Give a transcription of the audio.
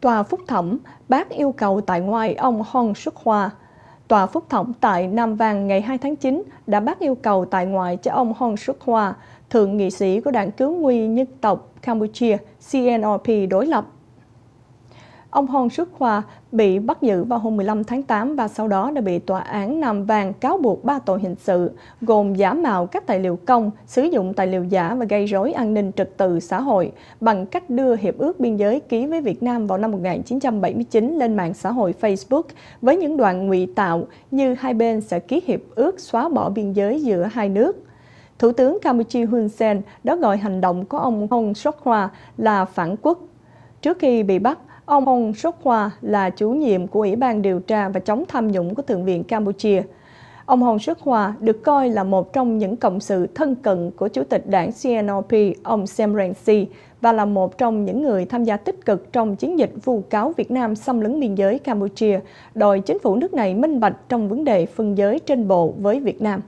Tòa phúc thẩm bác yêu cầu tại ngoại ông Hon Suk Hoa. Tòa phúc thẩm tại Nam Vang ngày 2 tháng 9 đã bác yêu cầu tại ngoại cho ông Hon Suk Hoa, thượng nghị sĩ của đảng cứu nguy nhân tộc Campuchia CNRP đối lập Ông Hon Sức Hoa bị bắt giữ vào hôm 15 tháng 8 và sau đó đã bị tòa án Nam Vàng cáo buộc ba tội hình sự gồm giả mạo các tài liệu công, sử dụng tài liệu giả và gây rối an ninh trật tự xã hội bằng cách đưa hiệp ước biên giới ký với Việt Nam vào năm 1979 lên mạng xã hội Facebook với những đoạn ngụy tạo như hai bên sẽ ký hiệp ước xóa bỏ biên giới giữa hai nước. Thủ tướng Campuchia Hun Sen đã gọi hành động của ông Hon Sok Hoa là phản quốc. Trước khi bị bắt, Ông Hồng Sốc Hoa là chủ nhiệm của Ủy ban điều tra và chống tham nhũng của Thượng viện Campuchia. Ông Hồng Sốc Hoa được coi là một trong những cộng sự thân cận của Chủ tịch đảng CNOP, ông Sam Rainsy, và là một trong những người tham gia tích cực trong chiến dịch vu cáo Việt Nam xâm lấn biên giới Campuchia, đòi chính phủ nước này minh bạch trong vấn đề phân giới trên bộ với Việt Nam.